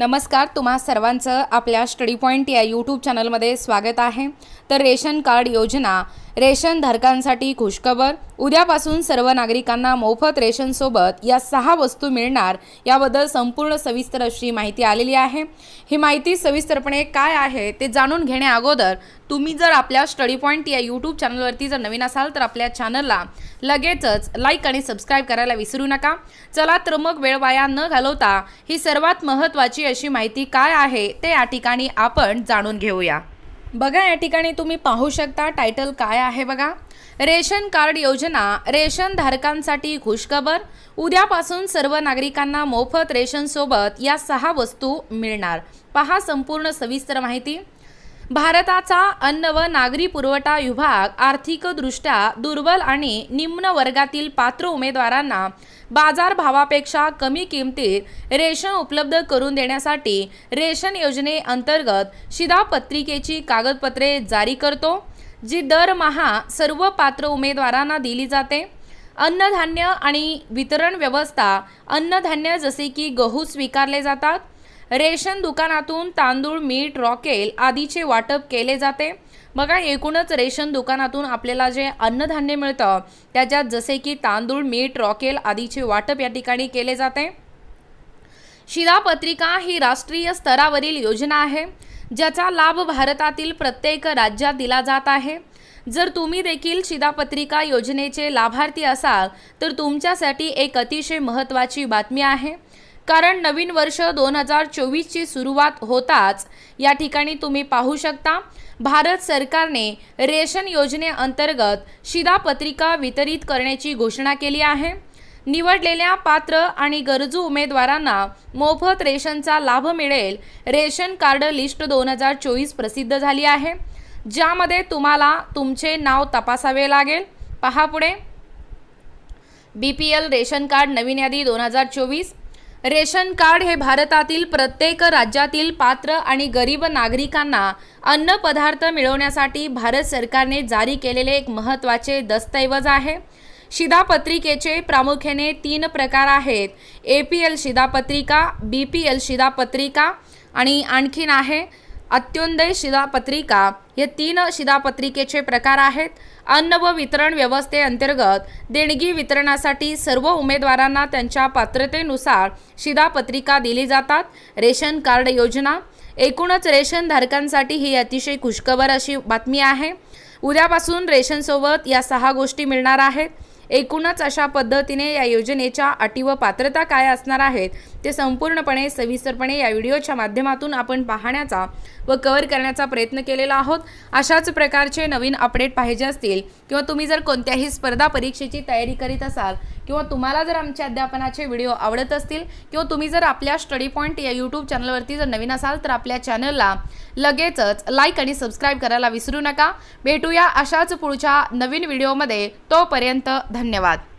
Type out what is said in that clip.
नमस्कार तुम्हा सर्वांचं आपल्या स्टडी पॉईंट या यूट्यूब चॅनलमध्ये स्वागत आहे तर रेशन कार्ड योजना रेशन धारकांसाठी खुशखबर उद्यापासून सर्व नागरिकांना मोफत रेशनसोबत या सहा वस्तू मिळणार याबद्दल संपूर्ण सविस्तर अशी माहिती आलेली आहे ही माहिती सविस्तरपणे काय आहे ते जाणून घेण्या अगोदर तुम्ही जर आपल्या स्टडी पॉईंट या यूट्यूब चॅनलवरती जर नवीन असाल तर आपल्या चॅनलला लगेचच लाईक आणि सबस्क्राईब करायला विसरू नका चला तर मग वेळ वाया न घालवता ही सर्वात महत्त्वाची अशी माहिती काय आहे ते या ठिकाणी आपण जाणून घेऊया बघा या ठिकाणी तुम्ही पाहू शकता टायटल काय आहे बघा रेशन कार्ड योजना रेशन धारकांसाठी खुशखबर उद्यापासून सर्व नागरिकांना मोफत रेशन सोबत या सहा वस्तू मिळणार पहा संपूर्ण सविस्तर माहिती भारताचा अन्न व नागरी पुरवठा विभाग आर्थिकदृष्ट्या दुर्बल आणि निम्न वर्गातील पात्र उमेदवारांना बाजारभावापेक्षा कमी किमतीत रेशन उपलब्ध करून देण्यासाठी रेशन योजनेअंतर्गत शिधापत्रिकेची कागदपत्रे जारी करतो जी दरमहा सर्व पात्र उमेदवारांना दिली जाते अन्नधान्य आणि वितरण व्यवस्था अन्नधान्य जसे की गहू स्वीकारले जातात रेशन दुकानातून तांदूळ मीठ रॉकेल आदीचे वाटप केले जाते बघा एकूणच रेशन दुकानातून आपल्याला जे अन्नधान्य मिळतं त्याच्यात जसे की तांदूळ मीठ रॉकेल आदीचे वाटप या ठिकाणी केले जाते शिलापत्रिका ही राष्ट्रीय स्तरावरील योजना आहे ज्याचा लाभ भारतातील प्रत्येक राज्यात दिला जात आहे जर तुम्ही देखील शिधापत्रिका योजनेचे लाभार्थी असाल तर तुमच्यासाठी एक अतिशय महत्त्वाची बातमी आहे कारण नवीन वर्ष दोन हजार चोवीसची सुरुवात होताच या ठिकाणी तुम्ही पाहू शकता भारत सरकारने रेशन योजनेअंतर्गत शिधापत्रिका वितरित करण्याची घोषणा केली आहे निवडलेल्या पात्र आणि गरजू उमेदवारांना मोफत रेशनचा लाभ मिळेल रेशन कार्ड लिस्ट दोन हजार चोवीस प्रसिद्ध झाली आहे ज्यामध्ये तुम्हाला तुमचे नाव तपासावे लागेल पहा पुढे B P L ration card नवीन यादी दोन हजार चोवीस रेशन कार्ड हे भारतातील प्रत्येक राज्यातील पात्र आणि गरीब नागरिकांना अन्न पदार्थ मिळवण्यासाठी भारत सरकारने जारी केलेले एक महत्त्वाचे दस्तऐवज आहे शिधापत्रिकेचे प्रामुख्याने तीन प्रकार आहेत ए पी एल शिधापत्रिका बी पी एल शिधापत्रिका आणि आणखीन आहे अत्युंदय शिधापत्रिका हे तीन शिधापत्रिकेचे प्रकार आहेत अन्न व वितरण व्यवस्थेअंतर्गत देणगी वितरणासाठी सर्व उमेदवारांना त्यांच्या पात्रतेनुसार शिधापत्रिका दिली जातात रेशन कार्ड योजना एकूणच रेशन धारकांसाठी ही अतिशय खुशखबर अशी बातमी आहे उद्यापासून रेशनसोबत या सहा गोष्टी मिळणार आहेत एकूणच अशा पद्धतीने या योजनेच्या अटी व पात्रता काय असणार आहेत ते संपूर्णपणे सविस्तरपणे या व्हिडिओच्या माध्यमातून आपण पाहण्याचा व कव्हर करण्याचा प्रयत्न केलेला आहोत अशाच प्रकारचे नवीन अपडेट पाहिजे असतील किंवा तुम्ही जर कोणत्याही स्पर्धा परीक्षेची तयारी करीत असाल किंवा तुम्हाला जर आमच्या अध्यापनाचे व्हिडिओ आवडत असतील किंवा तुम्ही जर आपल्या स्टडी पॉईंट या यूट्यूब चॅनलवरती जर नवीन असाल तर आपल्या चॅनलला लगेचच लाईक आणि सबस्क्राईब करायला विसरू नका भेटूया अशाच पुढच्या नवीन व्हिडिओमध्ये तोपर्यंत धन्यवाद